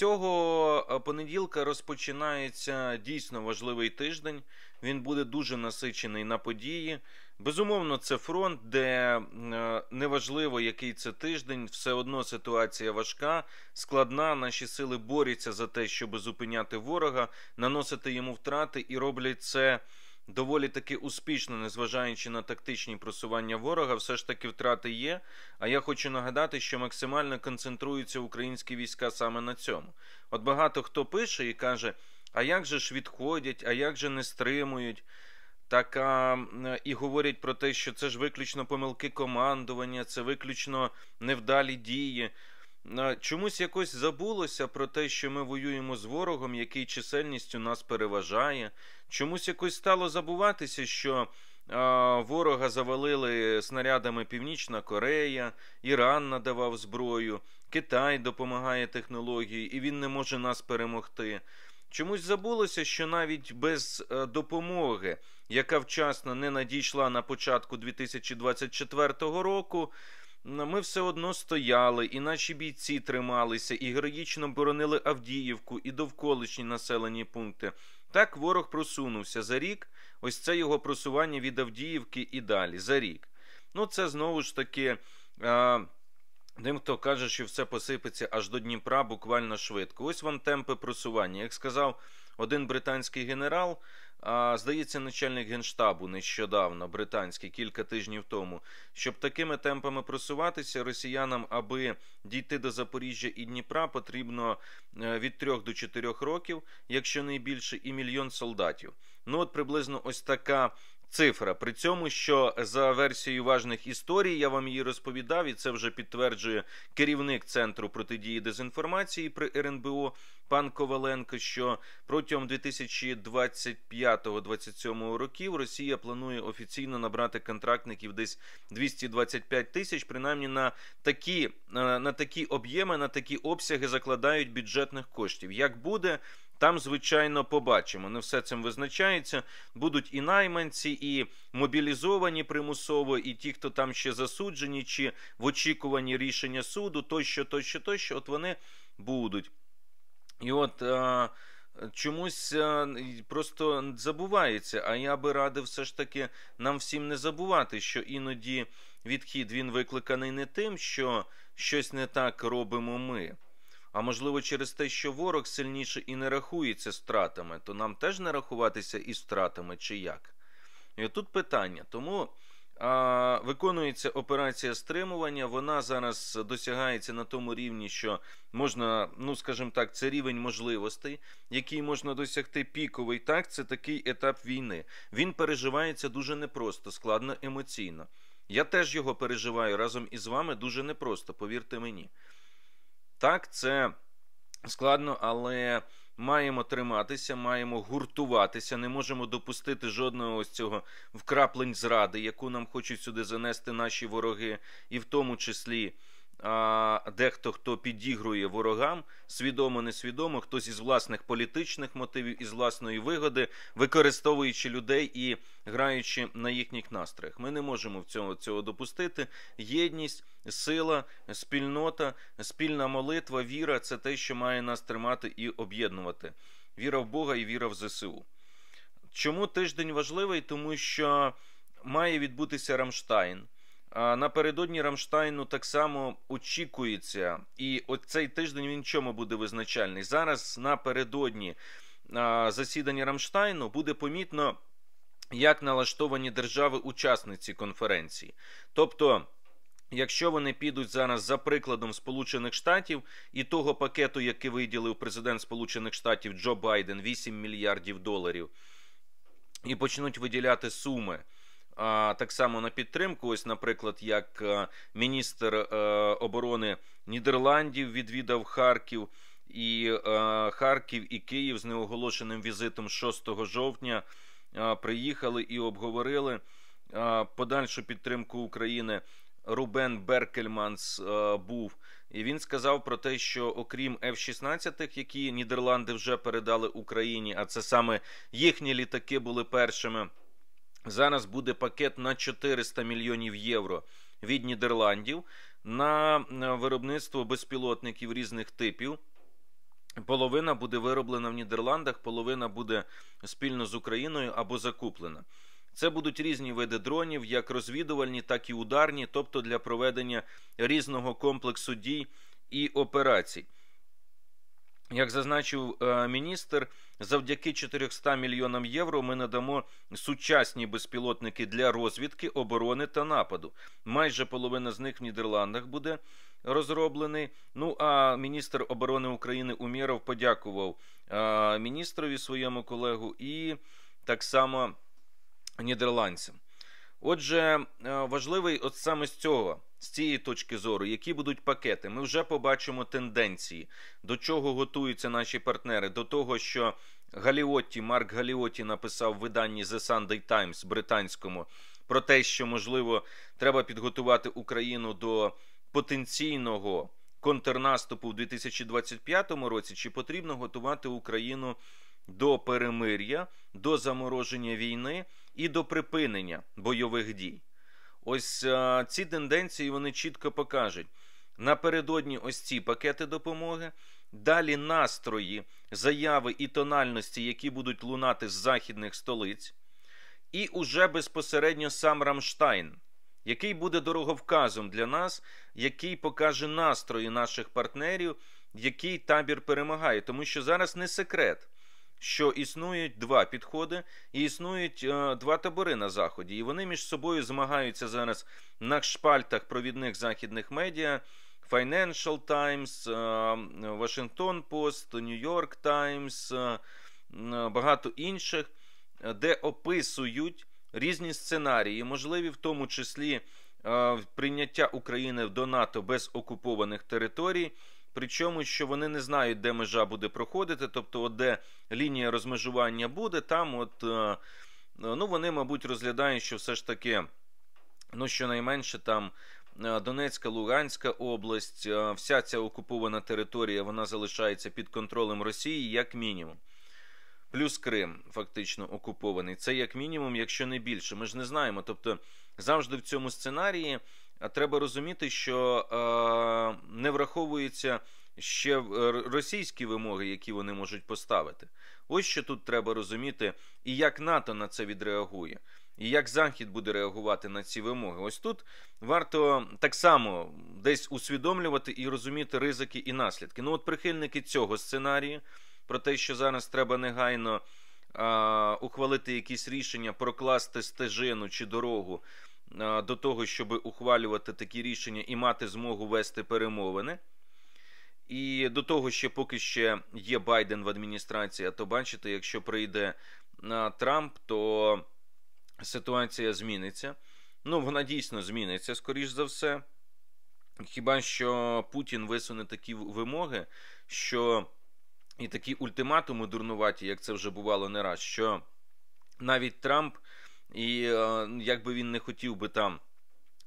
цього е, понеділка розпочинається дійсно важливий тиждень. Він буде дуже насичений на події. Безумовно, це фронт, де е, неважливо, який це тиждень, все одно ситуація важка, складна. Наші сили борються за те, щоб зупиняти ворога, наносити йому втрати і роблять це доволі таки успішно, незважаючи на тактичні просування ворога, все ж таки втрати є. А я хочу нагадати, що максимально концентруються українські війська саме на цьому. От багато хто пише і каже: а як же ж відходять, а як же не стримують? Так а, і говорять про те, що це ж виключно помилки командування, це виключно невдалі дії. Чомусь якось забулося про те, що ми воюємо з ворогом, який чисельністю нас переважає, Чомусь якось стало забуватися, що ворога завалили снарядами Північна Корея, Іран надавав зброю, Китай допомагає технології, і він не може нас перемогти. Чомусь забулося, що навіть без е, допомоги, яка вчасно не надійшла на початку 2024 року, ми все одно стояли, і наші бійці трималися, і героїчно боронили Авдіївку і довколишні населені пункти. Так ворог просунувся за рік. Ось це його просування від Авдіївки і далі за рік. Ну, це знову ж таки. А, Тим, хто каже, що все посипеться аж до Дніпра буквально швидко. Ось вам темпи просування. Як сказав один британський генерал, а здається, начальник генштабу нещодавно, британський, кілька тижнів тому, щоб такими темпами просуватися, росіянам, аби дійти до Запоріжжя і Дніпра, потрібно е, від трьох до чотирьох років, якщо найбільше, і мільйон солдатів. Ну от приблизно ось така цифра. При цьому, що за версією важних історій я вам її розповідав, і це вже підтверджує керівник центру протидії дезінформації при РНБО пан Коваленко. Що протягом 2025-2027 років Росія планує офіційно набрати контрактників десь 225 тисяч, принаймні на такі е, на такі об'єми, на такі обсяги закладають бюджетних коштів. Як буде там, звичайно, побачимо. Не все цим визначається. Будуть і найманці, і мобілізовані примусово, і ті, хто там ще засуджені, чи в очікуванні рішення суду, тощо, тощо, тощо. От вони будуть. І от. А... Е, чомусь е, просто забувається, а я би радив все ж таки нам всім не забувати, що іноді відхід він викликаний не тим, що щось не так робимо ми. А можливо, через те, що ворог сильніше і не рахується стратами, то нам теж не рахуватися і стратами чи як? І тут питання. Тому а, виконується операція стримування. Вона зараз досягається на тому рівні, що можна, ну скажімо так, це рівень можливостей, який можна досягти піковий. Так, це такий етап війни. Він переживається дуже непросто, складно емоційно. Я теж його переживаю разом із вами дуже непросто, повірте мені. Так, це складно, але. Маємо триматися, маємо гуртуватися, не можемо допустити жодного ось цього вкраплень зради, яку нам хочуть сюди занести наші вороги, і в тому числі а дехто хто підігрує ворогам, свідомо несвідомо, хтось із власних політичних мотивів із власної вигоди, використовуючи людей і граючи на їхніх настроях. Ми не можемо в цього, цього допустити. Єдність, сила, спільнота, спільна молитва, віра це те, що має нас тримати і об'єднувати. Віра в Бога і віра в ЗСУ. Чому тиждень важливий? Тому що має відбутися Рамштайн. Напередодні Рамштайну так само очікується, і оцей тиждень він чому буде визначальний. Зараз напередодні засідання Рамштайну буде помітно, як налаштовані держави-учасниці конференції. Тобто, якщо вони підуть зараз за прикладом Сполучених Штатів і того пакету, який виділив президент Сполучених Штатів Джо Байден, 8 мільярдів доларів, і почнуть виділяти суми так само на підтримку. Ось, наприклад, як е, міністр е, оборони Нідерландів відвідав Харків. І е, Харків і Київ з неоголошеним візитом 6 жовтня приїхали і обговорили подальшу підтримку України. Рубен Беркельманс був, і він сказав про те, що окрім F-16, які Нідерланди вже передали Україні, а це саме їхні літаки були першими. Зараз буде пакет на 400 мільйонів євро від Нідерландів на виробництво безпілотників різних типів. Половина буде вироблена в Нідерландах, половина буде спільно з Україною або закуплена. Це будуть різні види дронів, як розвідувальні, так і ударні, тобто для проведення різного комплексу дій і операцій. Як зазначив е, міністр. Завдяки 400 мільйонам євро ми надамо сучасні безпілотники для розвідки, оборони та нападу. Майже половина з них в Нідерландах буде розроблений. Ну а міністр оборони України Умєров подякував а, міністрові своєму колегу і так само нідерландцям. Отже, е, важливий, от саме з цього з цієї точки зору, які будуть пакети, ми вже побачимо тенденції, до чого готуються наші партнери, до того, що Галіотті, Марк Галіотті написав в виданні The Sunday Times британському про те, що можливо треба підготувати Україну до потенційного контрнаступу в 2025 році, чи потрібно готувати Україну. До перемир'я, до замороження війни і до припинення бойових дій. Ось е, ці тенденції вони чітко покажуть. Напередодні ось ці пакети допомоги, далі настрої, заяви і тональності, які будуть лунати з західних столиць, і уже безпосередньо сам Рамштайн, який буде дороговказом для нас, який покаже настрої наших партнерів, який табір перемагає, тому що зараз не секрет що існують два підходи, і існують е, два табори на заході, і вони між собою змагаються зараз на шпальтах провідних західних медіа. Financial Times, е, Washington Post, New York Times, е, багато інших, де описують різні сценарії, можливі, в тому числі е, прийняття України до НАТО без окупованих територій. Причому, що вони не знають, де межа буде проходити, тобто, от де лінія розмежування буде, там от е, ну вони, мабуть, розглядають, що все ж таки, ну щонайменше там. Е, Донецька, Луганська область, е, вся ця окупована територія вона залишається під контролем Росії, як мінімум. Плюс Крим фактично окупований. Це як мінімум, якщо не більше. Ми ж не знаємо. Тобто завжди в цьому сценарії а треба розуміти, що е, не враховуються ще е, російські вимоги, які вони можуть поставити. Ось що тут треба розуміти, і як НАТО на це відреагує, і як Захід буде реагувати на ці вимоги. Ось тут варто так само десь усвідомлювати і розуміти ризики і наслідки. Ну, от прихильники цього сценарію про те, що зараз треба негайно е, ухвалити якісь рішення, прокласти стежину чи дорогу. Е, до того, щоб ухвалювати такі рішення і мати змогу вести перемовини. І до того, що поки ще є Байден в адміністрації, то бачите, якщо прийде е, Трамп, то ситуація зміниться. Ну, вона дійсно зміниться, скоріш за все. Хіба що Путін висуне такі вимоги, що і такі ультиматуми дурнуваті, як це вже бувало не раз, що навіть Трамп і е, як би він не хотів би там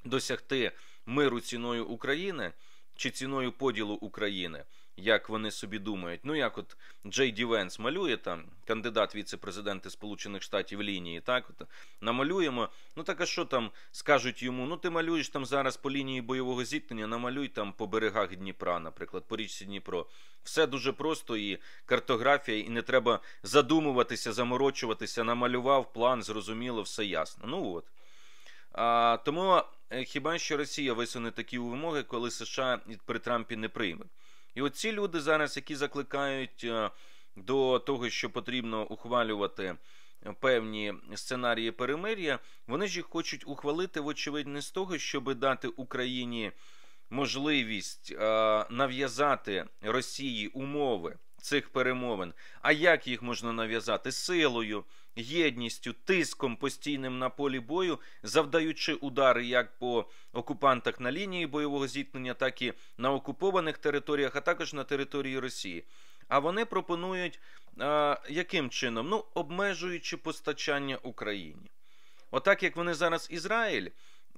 досягти миру ціною України чи ціною поділу України як вони собі думають. Ну, як от Джей Ді Венс малює там, кандидат віце-президенти Сполучених Штатів лінії, так от намалюємо. Ну так а що там скажуть йому? Ну ти малюєш там зараз по лінії бойового зіткнення, намалюй там по берегах Дніпра, наприклад, по річці Дніпро. Все дуже просто і картографія, і не треба задумуватися, заморочуватися. Намалював план, зрозуміло, все ясно. Ну от. А, Тому е, хіба що Росія висуне такі вимоги, коли США при Трампі не прийме. І оці люди зараз, які закликають е, до того, що потрібно ухвалювати певні сценарії перемир'я, вони ж їх хочуть ухвалити, вочевидь, не з того, щоб дати Україні можливість е, нав'язати Росії умови цих перемовин. А як їх можна нав'язати силою? єдністю, тиском постійним на полі бою, завдаючи удари як по окупантах на лінії бойового зіткнення, так і на окупованих територіях, а також на території Росії. А вони пропонують а, яким чином? Ну, обмежуючи постачання Україні. Отак, як вони зараз Ізраїль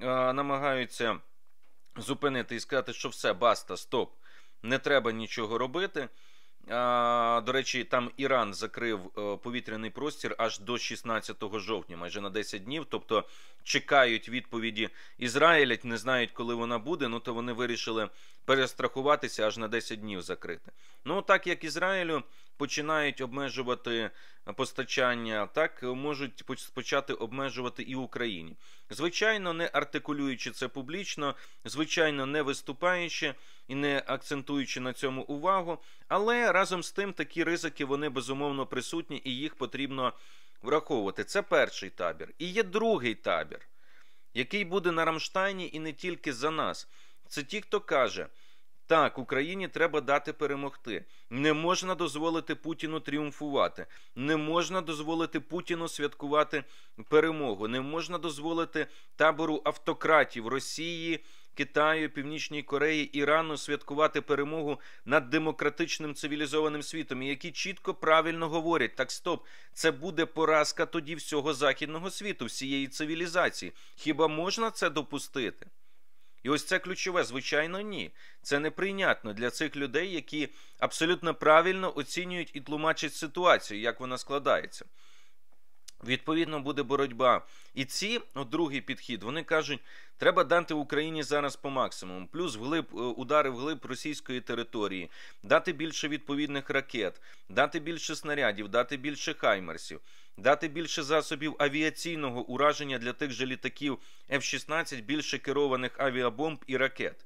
а, намагаються зупинити і сказати, що все, баста, стоп, не треба нічого робити. До речі, там Іран закрив е, повітряний простір аж до 16 жовтня, майже на 10 днів. Тобто чекають відповіді Ізраїля, не знають, коли вона буде. Ну то вони вирішили перестрахуватися аж на 10 днів закрити. Ну так як Ізраїлю починають обмежувати е, постачання, так е, можуть почати обмежувати і Україні. Звичайно, не артикулюючи це публічно, звичайно, не виступаючи і не акцентуючи на цьому увагу, але разом з тим такі ризики вони безумовно присутні і їх потрібно враховувати. Це перший табір. І є другий табір, який буде на Рамштайні і не тільки за нас. Це ті, хто каже. Так, Україні треба дати перемогти. Не можна дозволити Путіну тріумфувати, не можна дозволити Путіну святкувати перемогу, не можна дозволити табору автократів Росії, Китаю, Північній Кореї, Ірану святкувати перемогу над демократичним цивілізованим світом, які чітко правильно говорять: так стоп, це буде поразка тоді всього західного світу, всієї цивілізації. Хіба можна це допустити? І ось це ключове, звичайно, ні. Це неприйнятно для цих людей, які абсолютно правильно оцінюють і тлумачать ситуацію, як вона складається. Відповідно, буде боротьба. І ці от ну, другий підхід вони кажуть, треба дати Україні зараз по максимуму, плюс вглиб е, удари вглиб російської території, дати більше відповідних ракет, дати більше снарядів, дати більше хаймерсів, дати більше засобів авіаційного ураження для тих же літаків F-16, більше керованих авіабомб і ракет.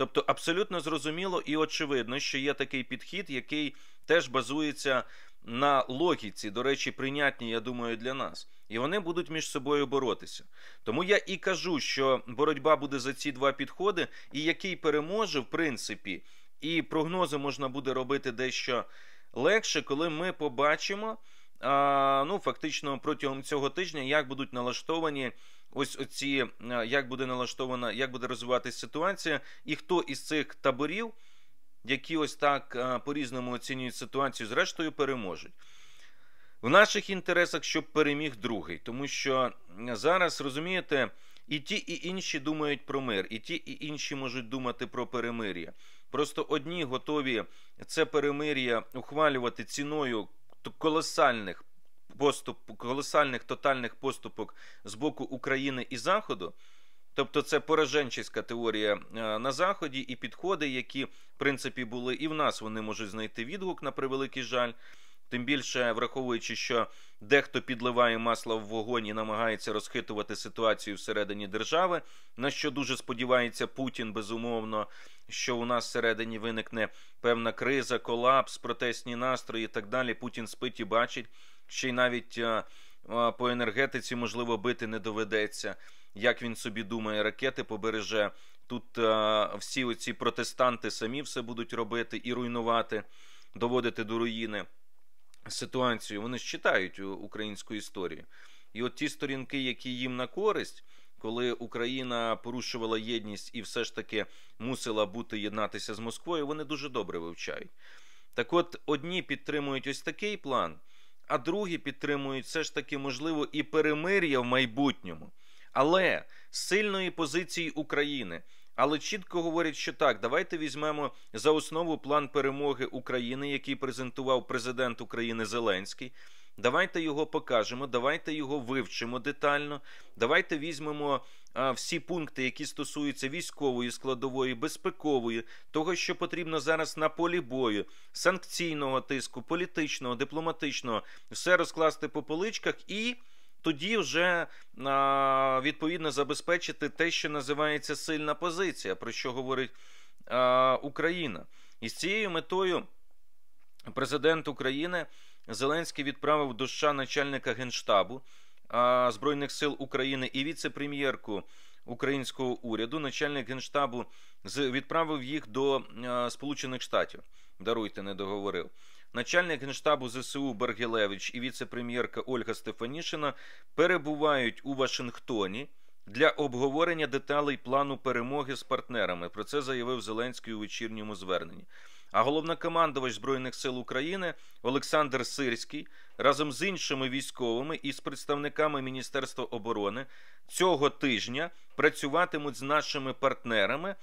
Тобто абсолютно зрозуміло і очевидно, що є такий підхід, який теж базується на логіці, до речі, прийнятній, я думаю, для нас. І вони будуть між собою боротися. Тому я і кажу, що боротьба буде за ці два підходи, і який переможе, в принципі, і прогнози можна буде робити дещо легше, коли ми побачимо, а, ну фактично протягом цього тижня, як будуть налаштовані ось оці е, як буде налаштована, як буде розвиватися ситуація, і хто із цих таборів, які ось так е, по-різному оцінюють ситуацію, зрештою переможуть. В наших інтересах, щоб переміг другий, тому що зараз розумієте, і ті, і інші думають про мир, і ті, і інші можуть думати про перемир'я. Просто одні готові це перемир'я ухвалювати ціною колосальних поступ колосальних тотальних поступок з боку України і Заходу. Тобто це пораженчиська теорія е, на заході і підходи, які в принципі були і в нас, вони можуть знайти відгук на превеликий жаль. Тим більше враховуючи, що дехто підливає масло в вогонь і намагається розхитувати ситуацію всередині держави, на що дуже сподівається Путін, безумовно, що у нас всередині виникне певна криза, колапс, протестні настрої і так далі. Путін спить і бачить, ще й навіть е, е, по енергетиці, можливо, бити не доведеться. Як він собі думає, ракети побереже. Тут е, всі оці протестанти самі все будуть робити і руйнувати, доводити до руїни ситуацію. Вони ж читають українську історію. І от ті сторінки, які їм на користь, коли Україна порушувала єдність і все ж таки мусила бути єднатися з Москвою, вони дуже добре вивчають. Так, от одні підтримують ось такий план а другі підтримують все ж таки можливо і перемир'я в майбутньому, але сильної позиції України. Але чітко говорять, що так, давайте візьмемо за основу план перемоги України, який презентував президент України Зеленський. Давайте його покажемо, давайте його вивчимо детально. Давайте візьмемо а, всі пункти, які стосуються військової, складової, безпекової, того, що потрібно зараз на полі бою, санкційного тиску, політичного, дипломатичного, все розкласти по поличках і. Тоді вже відповідно забезпечити те, що називається сильна позиція, про що говорить Україна, і з цією метою президент України Зеленський відправив до США начальника генштабу збройних сил України і віце-прем'єрку українського уряду, начальник генштабу, відправив їх до Сполучених Штатів. Даруйте, не договорив. Начальник генштабу ЗСУ Баргілевич і віце-прем'єрка Ольга Стефанішина перебувають у Вашингтоні для обговорення деталей плану перемоги з партнерами. Про це заявив Зеленський у вечірньому зверненні. А головнокомандувач Збройних сил України Олександр Сирський разом з іншими військовими і з представниками Міністерства оборони цього тижня працюватимуть з нашими партнерами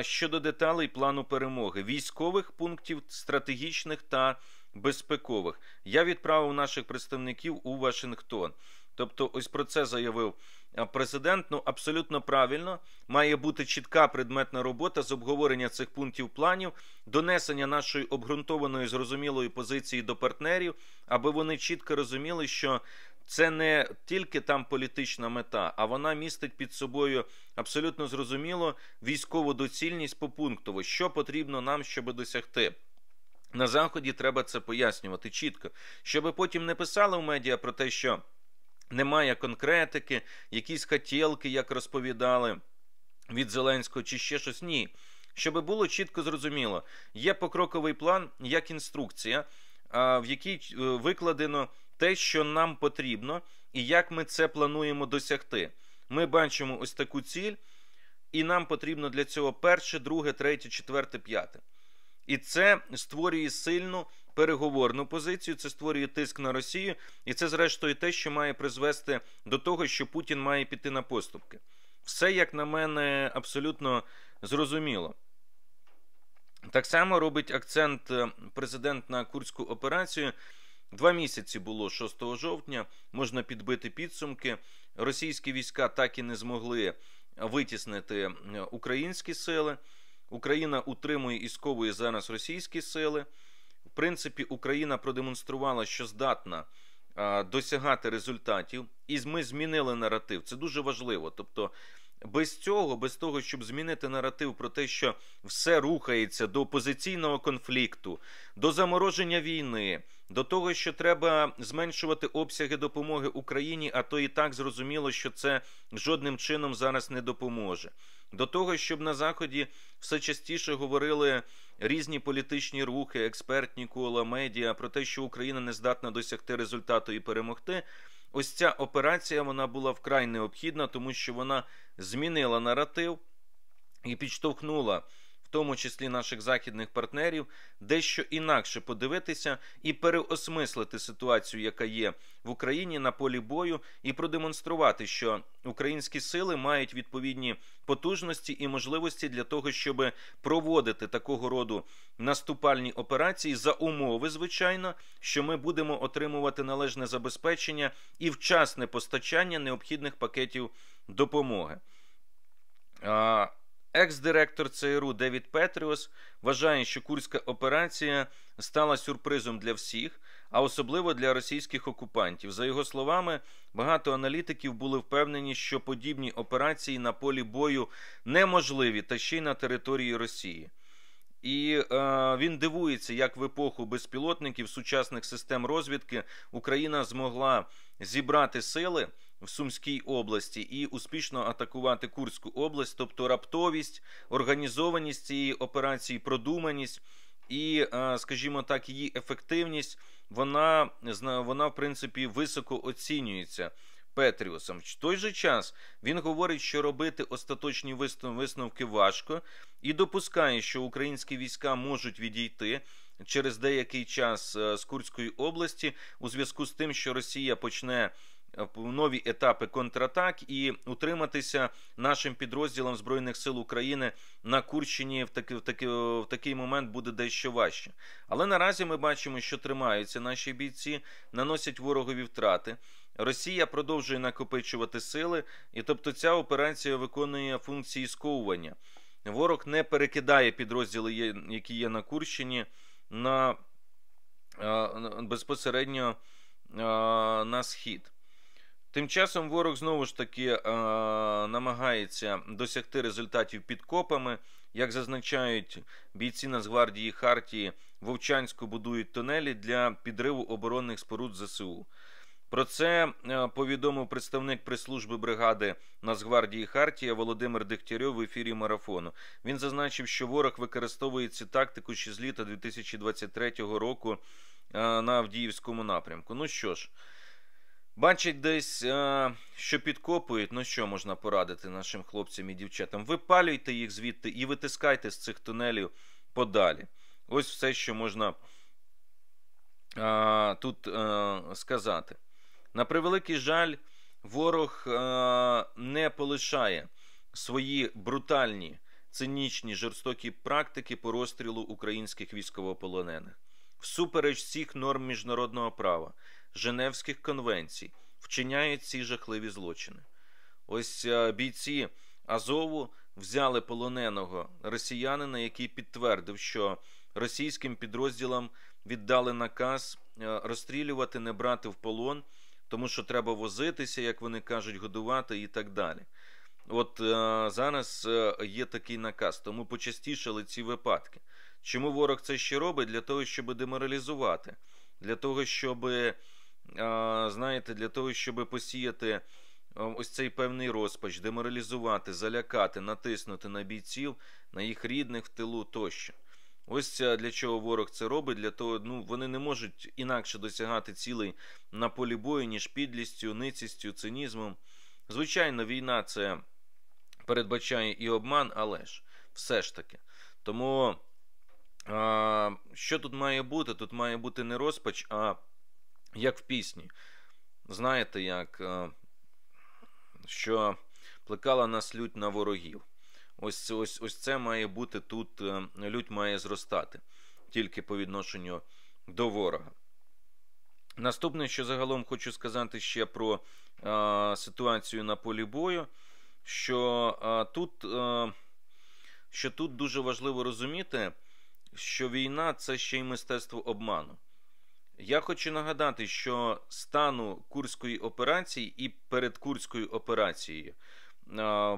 щодо деталей плану перемоги військових пунктів стратегічних та безпекових. Я відправив наших представників у Вашингтон. Тобто, ось про це заявив е, президент. Ну абсолютно правильно має бути чітка предметна робота з обговорення цих пунктів планів, донесення нашої обґрунтованої зрозумілої позиції до партнерів, аби вони чітко розуміли, що це не тільки там політична мета, а вона містить під собою абсолютно зрозуміло військову доцільність по пункту, що потрібно нам, щоб досягти. На заході треба це пояснювати чітко, щоби потім не писали в медіа про те, що немає конкретики, якісь хотілки, як розповідали від Зеленського, чи ще щось. Ні. Щоб було чітко зрозуміло, є покроковий план як інструкція, в якій е, викладено те, що нам потрібно, і як ми це плануємо досягти. Ми бачимо ось таку ціль, і нам потрібно для цього перше, друге, третє, четверте, п'яте. І це створює сильну переговорну позицію, це створює тиск на Росію, і це, зрештою, те, що має призвести до того, що Путін має піти на поступки. Все, як на мене, абсолютно зрозуміло. Так само робить акцент е, президент на курську операцію. Два місяці було 6 жовтня. Можна підбити підсумки. Російські війська так і не змогли витіснити е, українські сили. Україна утримує і сковує зараз російські сили принципі, Україна продемонструвала, що здатна досягати результатів, і ми змінили наратив. Це дуже важливо. Тобто, без цього, без того, щоб змінити наратив про те, що все рухається до опозиційного конфлікту, до замороження війни, до того, що треба зменшувати обсяги допомоги Україні, а то і так зрозуміло, що це жодним чином зараз не допоможе до того, щоб на заході все частіше говорили різні політичні рухи, експертні кола, медіа про те, що Україна не здатна досягти результату і перемогти. Ось ця операція вона була вкрай необхідна, тому що вона змінила наратив і підштовхнула тому числі наших західних партнерів, дещо інакше подивитися і переосмислити ситуацію, яка є в Україні на полі бою, і продемонструвати, що українські сили мають відповідні потужності і можливості для того, щоб проводити такого роду наступальні операції за умови, звичайно, що ми будемо отримувати належне забезпечення і вчасне постачання необхідних пакетів допомоги. Екс-директор ЦРУ Девід Петріус вважає, що Курська операція стала сюрпризом для всіх, а особливо для російських окупантів. За його словами, багато аналітиків були впевнені, що подібні операції на полі бою неможливі та ще й на території Росії. І е, він дивується, як в епоху безпілотників сучасних систем розвідки Україна змогла зібрати сили в Сумській області і успішно атакувати Курську область, тобто раптовість, організованість цієї операції, продуманість і, е, скажімо так, її ефективність, вона вона в принципі високо оцінюється. Петріусом в той же час він говорить, що робити остаточні висновки важко, і допускає, що українські війська можуть відійти через деякий час е, з Курської області у зв'язку з тим, що Росія почне Е, нові етапи контратак і утриматися нашим підрозділам збройних сил України на Курщині в таки, в таки, в такий момент буде дещо важче. Але наразі ми бачимо, що тримаються наші бійці, наносять ворогові втрати. Росія продовжує накопичувати сили, і тобто ця операція виконує функції сковування. Ворог не перекидає підрозділи, які є на Курщині, на е, безпосередньо е, на схід. Тим часом ворог знову ж таки е, намагається досягти результатів підкопами. Як зазначають бійці Нацгвардії Хартії, Вовчанську будують тунелі для підриву оборонних споруд ЗСУ. Про це е, повідомив представник прес-служби бригади Нацгвардії Хартія Володимир Дегтярьов в ефірі марафону. Він зазначив, що ворог використовує цю тактику ще з літа 2023 року е, на Авдіївському напрямку. Ну що ж. Бачить, десь, е, що підкопують. Ну що можна порадити нашим хлопцям і дівчатам? Випалюйте їх звідти і витискайте з цих тунелів подалі. Ось все, що можна е, тут е, сказати. На превеликий жаль, ворог не полишає свої брутальні, цинічні жорстокі практики по розстрілу українських військовополонених всупереч всіх норм міжнародного права, Женевських конвенцій, вчиняють ці жахливі злочини. Ось е, бійці Азову взяли полоненого росіянина, який підтвердив, що російським підрозділам віддали наказ е, розстрілювати, не брати в полон, тому що треба возитися, як вони кажуть, годувати і так далі. От е, зараз є такий наказ, тому почастішали ці випадки. Чому ворог це ще робить? Для того, щоб деморалізувати, для того, щоб знаєте, для того, щоб посіяти ось цей певний розпач, деморалізувати, залякати, натиснути на бійців, на їх рідних в тилу тощо. Ось для чого ворог це робить, для того ну вони не можуть інакше досягати цілей на полі бою, ніж підлістю, ницістю, цинізмом. Звичайно, війна це передбачає і обман, але ж все ж таки. Тому що тут має бути? Тут має бути не розпач, а як в пісні. Знаєте, як е, що плекала нас лють на ворогів. Ось ось, ось це має бути тут. Е, лють має зростати тільки по відношенню до ворога. Наступне, що загалом хочу сказати ще про е, ситуацію на полі бою, що е, тут е, що тут дуже важливо розуміти, що війна це ще й мистецтво обману. Я хочу нагадати, що стану Курської операції і перед Курською операцією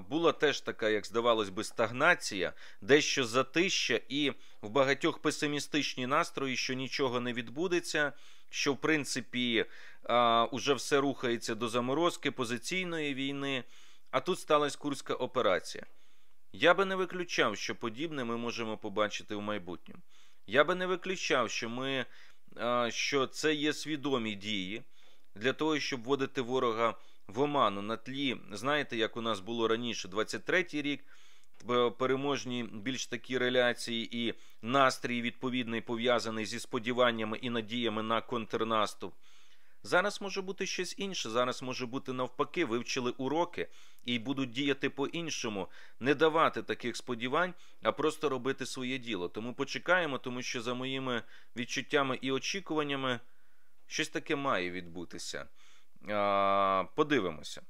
була теж така, як здавалось би, стагнація, дещо затища, і в багатьох песимістичні настрої, що нічого не відбудеться. Що, в принципі, уже все рухається до заморозки позиційної війни, а тут сталася Курська операція. Я би не виключав, що подібне ми можемо побачити в майбутньому. Я би не виключав, що ми, що це є свідомі дії для того, щоб вводити ворога в оману на тлі. Знаєте, як у нас було раніше 23-й рік, переможні більш такі реляції і настрій відповідний пов'язаний зі сподіваннями і надіями на контрнаступ. Зараз може бути щось інше. Зараз може бути навпаки, вивчили уроки і будуть діяти по-іншому, не давати таких сподівань, а просто робити своє діло. Тому почекаємо, тому що за моїми відчуттями і очікуваннями щось таке має відбутися. Подивимося.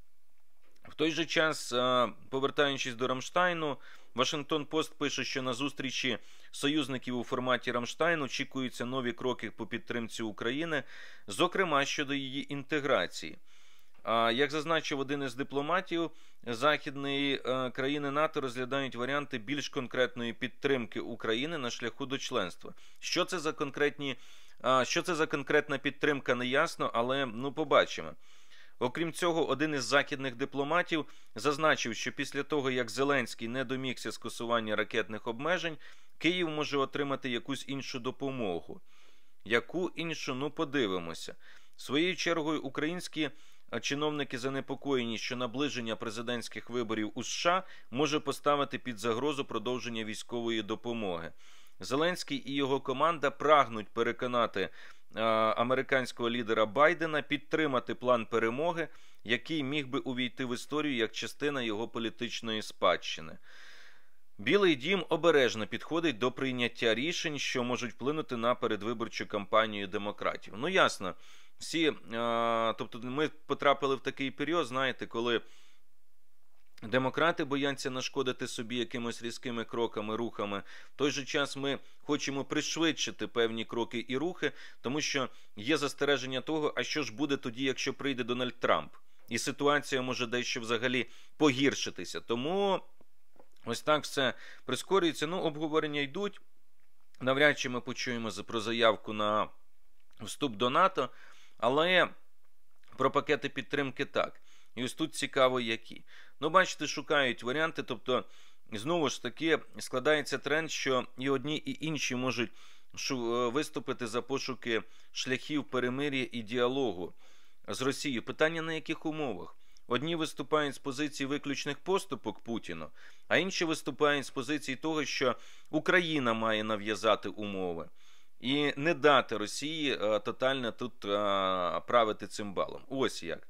В той же час, е, повертаючись до Рамштайну, Вашингтон Пост пише, що на зустрічі союзників у форматі Рамштайн очікуються нові кроки по підтримці України, зокрема щодо її інтеграції. Як зазначив один із дипломатів, західної е, країни НАТО розглядають варіанти більш конкретної підтримки України на шляху до членства. Що це за конкретні, що це за конкретна підтримка, не ясно, але ну побачимо. Окрім цього, один із західних дипломатів зазначив, що після того як Зеленський не домігся скасування ракетних обмежень, Київ може отримати якусь іншу допомогу. Яку іншу, ну подивимося. Своєю чергою, українські е, чиновники занепокоєні, що наближення президентських виборів у США може поставити під загрозу продовження військової допомоги. Зеленський і його команда прагнуть переконати е, американського лідера Байдена підтримати план перемоги, який міг би увійти в історію як частина його політичної спадщини. Білий дім обережно підходить до прийняття рішень, що можуть вплинути на передвиборчу кампанію демократів. Ну ясно, всі, е, тобто, ми потрапили в такий період, знаєте, коли. Демократи бояться нашкодити собі якимось різкими кроками, рухами. В той же час ми хочемо пришвидшити певні кроки і рухи, тому що є застереження того, а що ж буде тоді, якщо прийде Дональд Трамп, і ситуація може дещо взагалі погіршитися. Тому ось так все прискорюється. Ну, обговорення йдуть. Навряд чи ми почуємо про заявку на вступ до НАТО, але про пакети підтримки так. І ось тут цікаво, які. Ну, бачите, шукають варіанти. Тобто, знову ж таки, складається тренд, що і одні, і інші можуть е, виступити за пошуки шляхів перемир'я і діалогу з Росією. Питання на яких умовах? Одні виступають з позиції виключних поступок Путіну, а інші виступають з позиції того, що Україна має нав'язати умови і не дати Росії е, тотально тут е, правити цим балом. Ось як.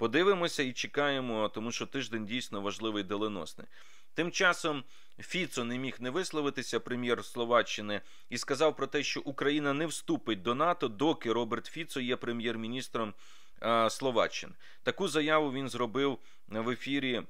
Подивимося і чекаємо, тому що тиждень дійсно важливий доленосний. Тим часом Фіцо не міг не висловитися, прем'єр Словаччини, і сказав про те, що Україна не вступить до НАТО, доки Роберт Фіцо є прем'єр-міністром е, Словаччини. Таку заяву він зробив в ефірі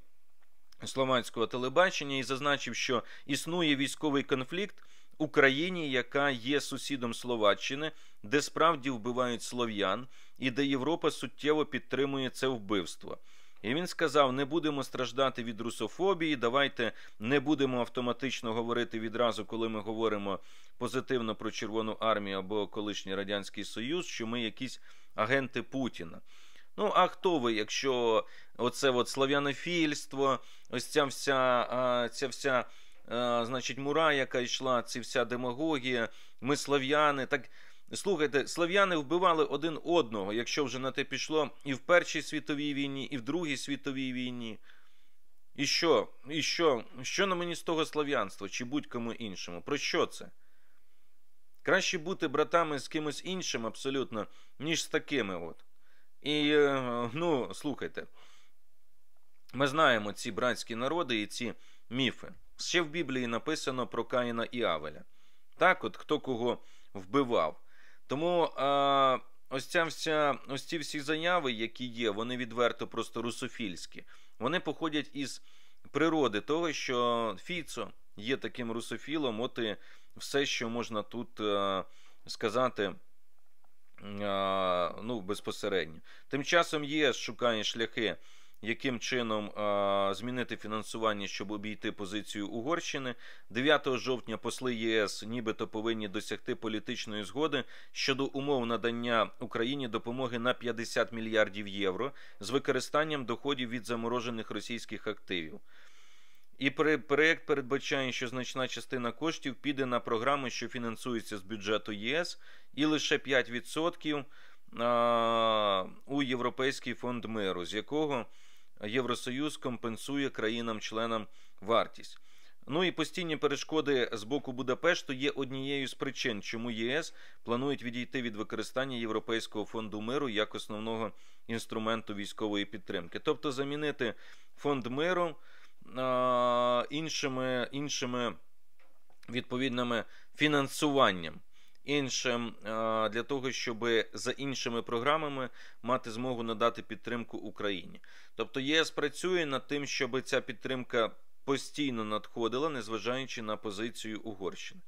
словацького телебачення і зазначив, що існує військовий конфлікт. Україні, яка є сусідом Словаччини, де справді вбивають слов'ян, і де Європа суттєво підтримує це вбивство. І він сказав: не будемо страждати від русофобії. Давайте не будемо автоматично говорити відразу, коли ми говоримо позитивно про Червону армію або колишній радянський союз, що ми якісь агенти Путіна. Ну, а хто ви, якщо оце от славянофільство, ось ця вся ця вся, значить, мура, яка йшла, ця вся демагогія, ми слав'яни, так Слухайте, слов'яни вбивали один одного, якщо вже на те пішло, і в Першій світовій війні, і в Другій світовій війні. І що? І що? Що на мені з того слов'янства чи будь-кому іншому? Про що це? Краще бути братами з кимось іншим абсолютно, ніж з такими. от. І е, ну, слухайте, ми знаємо ці братські народи і ці міфи. Ще в Біблії написано про Каїна і Авеля. Так, от хто кого вбивав. Тому е, ось ця вся ось ці всі заяви, які є, вони відверто просто русофільські. Вони походять із природи того, що Фіцо є таким русофілом, от і все, що можна тут е, сказати. Е, ну, безпосередньо. Тим часом ЄС шукає шляхи яким чином змінити фінансування, щоб обійти позицію Угорщини. 9 жовтня посли ЄС, нібито повинні досягти політичної згоди щодо умов надання Україні допомоги на 50 мільярдів євро з використанням доходів від заморожених російських активів. І проєкт передбачає, що значна частина коштів піде на програми, що фінансуються з бюджету ЄС, і лише 5% у Європейський фонд миру, з якого Євросоюз компенсує країнам-членам вартість. Ну і постійні перешкоди з боку Будапешту є однією з причин, чому ЄС планують відійти від використання Європейського фонду миру як основного інструменту військової підтримки, тобто замінити фонд миру а, іншими, іншими відповідними фінансуванням іншим е, для того, щоб за іншими програмами мати змогу надати підтримку Україні. Тобто ЄС працює над тим, щоб ця підтримка постійно надходила, незважаючи на позицію Угорщини.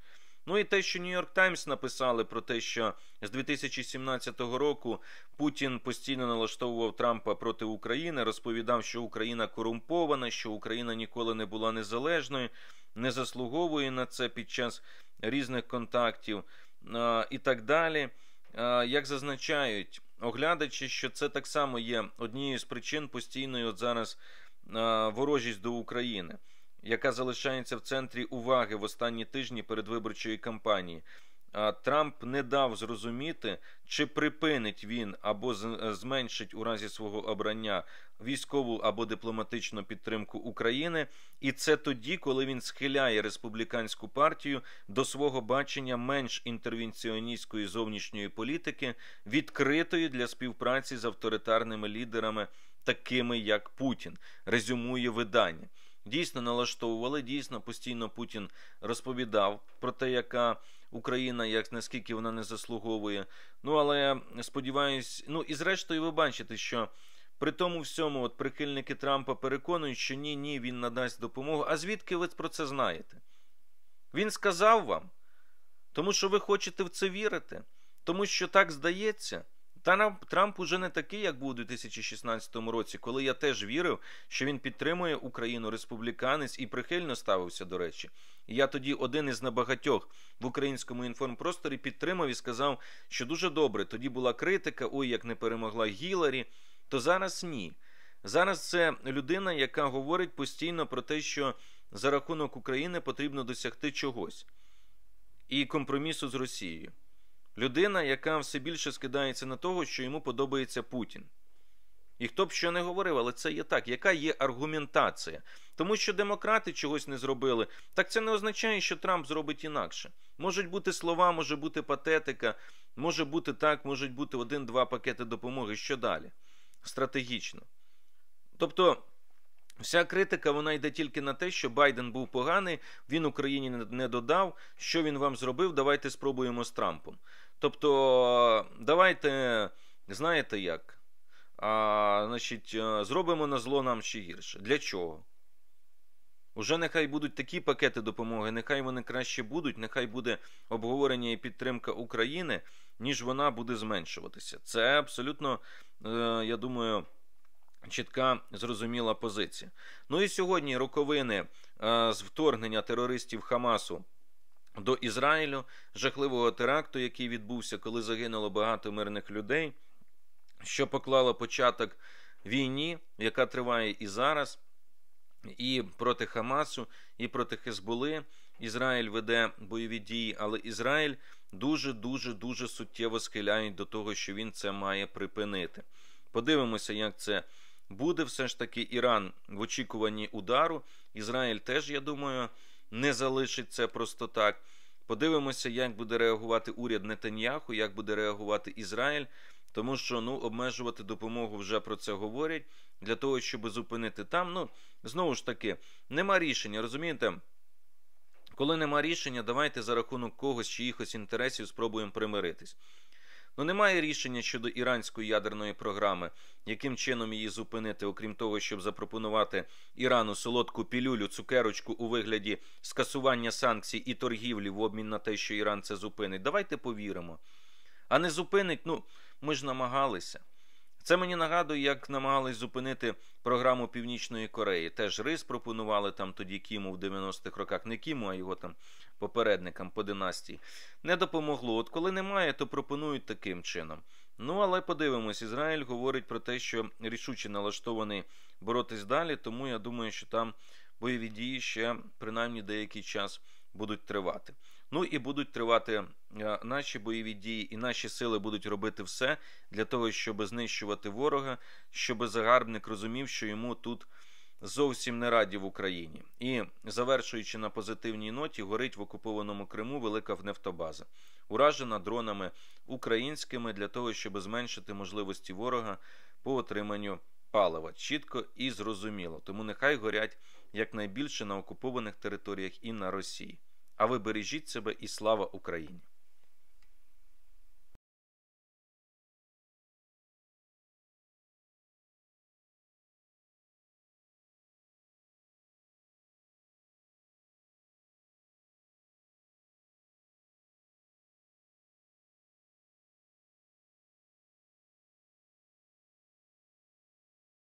Ну і те, що Нью-Йорк Таймс написали про те, що з 2017 року Путін постійно налаштовував Трампа проти України, розповідав, що Україна корумпована, що Україна ніколи не була незалежною, не заслуговує на це під час різних контактів. Е, і так далі. Е, як зазначають оглядачі, що це так само є однією з причин постійної от зараз е, ворожість до України, яка залишається в центрі уваги в останні тижні передвиборчої кампанії. Трамп не дав зрозуміти, чи припинить він або зменшить у разі свого обрання військову або дипломатичну підтримку України, і це тоді, коли він схиляє республіканську партію до свого бачення менш інтервенціоністської зовнішньої політики, відкритої для співпраці з авторитарними лідерами, такими як Путін, резюмує видання. Дійсно налаштовували, дійсно постійно Путін розповідав про те, яка. Україна, як наскільки вона не заслуговує. Ну але сподіваюсь, ну і зрештою, ви бачите, що. При тому всьому, от прихильники Трампа переконують, що ні, ні, він надасть допомогу. А звідки ви про це знаєте? Він сказав вам, тому що ви хочете в це вірити, тому що так здається. Та нам Трамп уже не такий, як був у 2016 році, коли я теж вірив, що він підтримує Україну республіканець і прихильно ставився до речі. Я тоді один із небагатьох в українському інформпросторі підтримав і сказав, що дуже добре. Тоді була критика, ой, як не перемогла Гіларі. То зараз ні. Зараз це людина, яка говорить постійно про те, що за рахунок України потрібно досягти чогось і компромісу з Росією. Людина, яка все більше скидається на того, що йому подобається Путін. І хто б що не говорив, але це є так. Яка є аргументація? Тому що демократи чогось не зробили, так це не означає, що Трамп зробить інакше. Можуть бути слова, може бути патетика, може бути так, можуть бути один-два пакети допомоги. Що далі? Стратегічно. Тобто. Вся критика вона йде тільки на те, що Байден був поганий, він Україні не додав. Що він вам зробив? Давайте спробуємо з Трампом. Тобто, давайте, знаєте як? А, значить, е, Зробимо на зло нам ще гірше. Для чого? Уже нехай будуть такі пакети допомоги, нехай вони краще будуть, нехай буде обговорення і підтримка України, ніж вона буде зменшуватися. Це абсолютно, е, я думаю, чітка зрозуміла позиція. Ну і сьогодні роковини е, з вторгнення терористів Хамасу до Ізраїлю, жахливого теракту, який відбувся, коли загинуло багато мирних людей, що поклало початок війні, яка триває і зараз, і проти Хамасу, і проти Хезбули, Ізраїль веде бойові дії, але Ізраїль дуже дуже дуже суттєво схиляють до того, що він це має припинити. Подивимося, як це буде. Все ж таки, Іран в очікуванні удару. Ізраїль теж, я думаю не залишить це просто так. Подивимося, як буде реагувати уряд Нетаньяху, як буде реагувати Ізраїль, тому що ну обмежувати допомогу вже про це говорять для того, щоб зупинити там. Ну знову ж таки, нема рішення, розумієте? Коли нема рішення, давайте за рахунок когось чиїхось інтересів спробуємо примиритись. Ну немає рішення щодо іранської ядерної програми, яким чином її зупинити, окрім того, щоб запропонувати Ірану солодку пілюлю, цукерочку у вигляді скасування санкцій і торгівлі в обмін на те, що Іран це зупинить. Давайте повіримо. А не зупинить, ну ми ж намагалися. Це мені нагадує, як намагались зупинити програму Північної Кореї. Теж рис пропонували там тоді Кіму в 90-х роках, не Кіму, а його там попередникам по династії. Не допомогло. От коли немає, то пропонують таким чином. Ну але подивимось, Ізраїль говорить про те, що рішуче налаштований боротись далі. Тому я думаю, що там бойові дії ще принаймні деякий час будуть тривати. Ну і будуть тривати е, наші бойові дії, і наші сили будуть робити все для того, щоб знищувати ворога, щоб загарбник розумів, що йому тут зовсім не раді в Україні. І завершуючи на позитивній ноті, горить в окупованому Криму велика внефтобаза, уражена дронами українськими для того, щоб зменшити можливості ворога по отриманню палива. Чітко і зрозуміло. Тому нехай горять якнайбільше на окупованих територіях і на Росії. А ви бережіть себе і слава Україні!